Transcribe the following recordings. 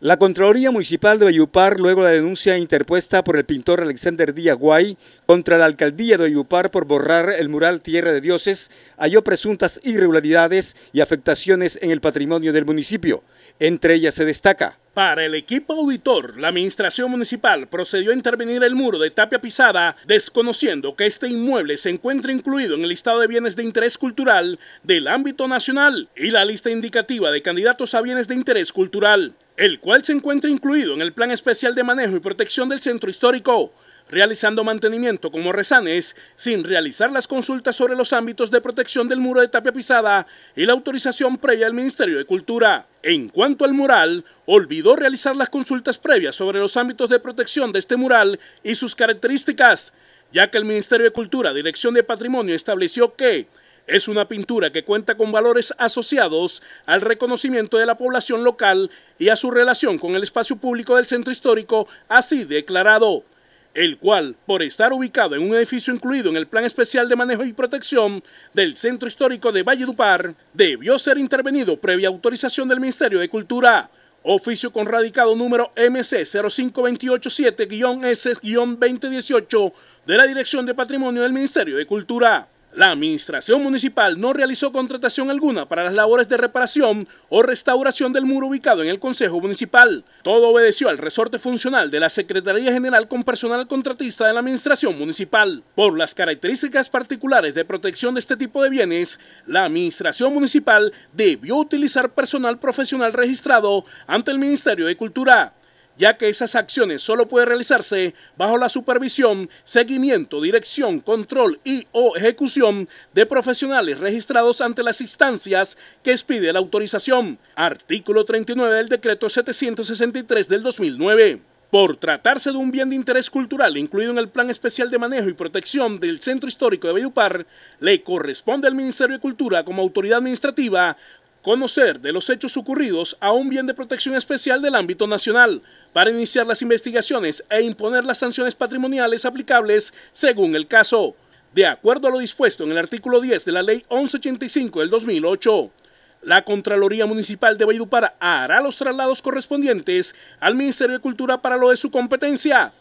La Contraloría Municipal de Bayupar, luego la denuncia interpuesta por el pintor Alexander Díaz Guay contra la Alcaldía de Bayupar por borrar el mural Tierra de Dioses, halló presuntas irregularidades y afectaciones en el patrimonio del municipio. Entre ellas se destaca para el equipo auditor, la administración municipal procedió a intervenir el muro de tapia pisada, desconociendo que este inmueble se encuentra incluido en el listado de bienes de interés cultural del ámbito nacional y la lista indicativa de candidatos a bienes de interés cultural, el cual se encuentra incluido en el Plan Especial de Manejo y Protección del Centro Histórico, realizando mantenimiento como resanes, sin realizar las consultas sobre los ámbitos de protección del muro de tapia pisada y la autorización previa del Ministerio de Cultura. En cuanto al mural, olvidó realizar las consultas previas sobre los ámbitos de protección de este mural y sus características, ya que el Ministerio de Cultura, Dirección de Patrimonio, estableció que es una pintura que cuenta con valores asociados al reconocimiento de la población local y a su relación con el espacio público del centro histórico así declarado el cual, por estar ubicado en un edificio incluido en el Plan Especial de Manejo y Protección del Centro Histórico de Valledupar, debió ser intervenido previa autorización del Ministerio de Cultura. Oficio con radicado número MC 05287-S-2018 de la Dirección de Patrimonio del Ministerio de Cultura. La administración municipal no realizó contratación alguna para las labores de reparación o restauración del muro ubicado en el Consejo Municipal. Todo obedeció al resorte funcional de la Secretaría General con personal contratista de la administración municipal. Por las características particulares de protección de este tipo de bienes, la administración municipal debió utilizar personal profesional registrado ante el Ministerio de Cultura ya que esas acciones solo pueden realizarse bajo la supervisión, seguimiento, dirección, control y o ejecución de profesionales registrados ante las instancias que expide la autorización. Artículo 39 del Decreto 763 del 2009. Por tratarse de un bien de interés cultural incluido en el Plan Especial de Manejo y Protección del Centro Histórico de Bayupar... le corresponde al Ministerio de Cultura como autoridad administrativa conocer de los hechos ocurridos a un bien de protección especial del ámbito nacional para iniciar las investigaciones e imponer las sanciones patrimoniales aplicables según el caso, de acuerdo a lo dispuesto en el artículo 10 de la Ley 1185 del 2008. La Contraloría Municipal de Valledupar hará los traslados correspondientes al Ministerio de Cultura para lo de su competencia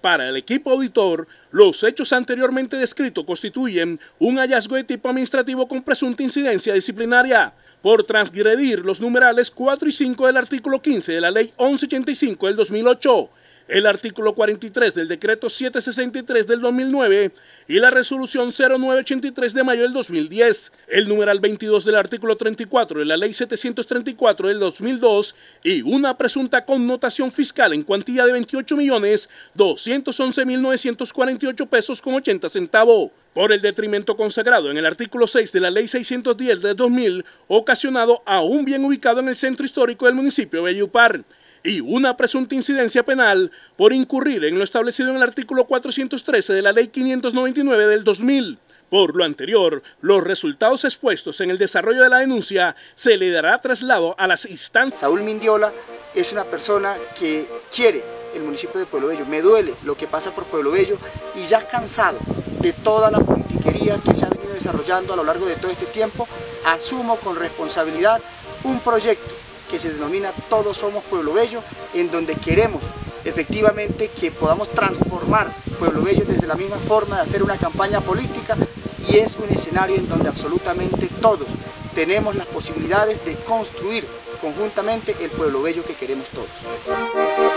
para el equipo auditor, los hechos anteriormente descritos constituyen un hallazgo de tipo administrativo con presunta incidencia disciplinaria por transgredir los numerales 4 y 5 del artículo 15 de la Ley 1185 del 2008 el artículo 43 del decreto 763 del 2009 y la resolución 0983 de mayo del 2010, el numeral 22 del artículo 34 de la ley 734 del 2002 y una presunta connotación fiscal en cuantía de 28.211.948 pesos con 80 centavos por el detrimento consagrado en el artículo 6 de la Ley 610 del 2000, ocasionado a un bien ubicado en el centro histórico del municipio de Bellupar y una presunta incidencia penal por incurrir en lo establecido en el artículo 413 de la Ley 599 del 2000. Por lo anterior, los resultados expuestos en el desarrollo de la denuncia se le dará traslado a las instancias. Saúl Mindiola es una persona que quiere el municipio de Pueblo Bello. Me duele lo que pasa por Pueblo Bello y ya cansado de toda la politiquería que se ha venido desarrollando a lo largo de todo este tiempo, asumo con responsabilidad un proyecto que se denomina Todos Somos Pueblo Bello, en donde queremos efectivamente que podamos transformar Pueblo Bello desde la misma forma de hacer una campaña política y es un escenario en donde absolutamente todos tenemos las posibilidades de construir conjuntamente el Pueblo Bello que queremos todos.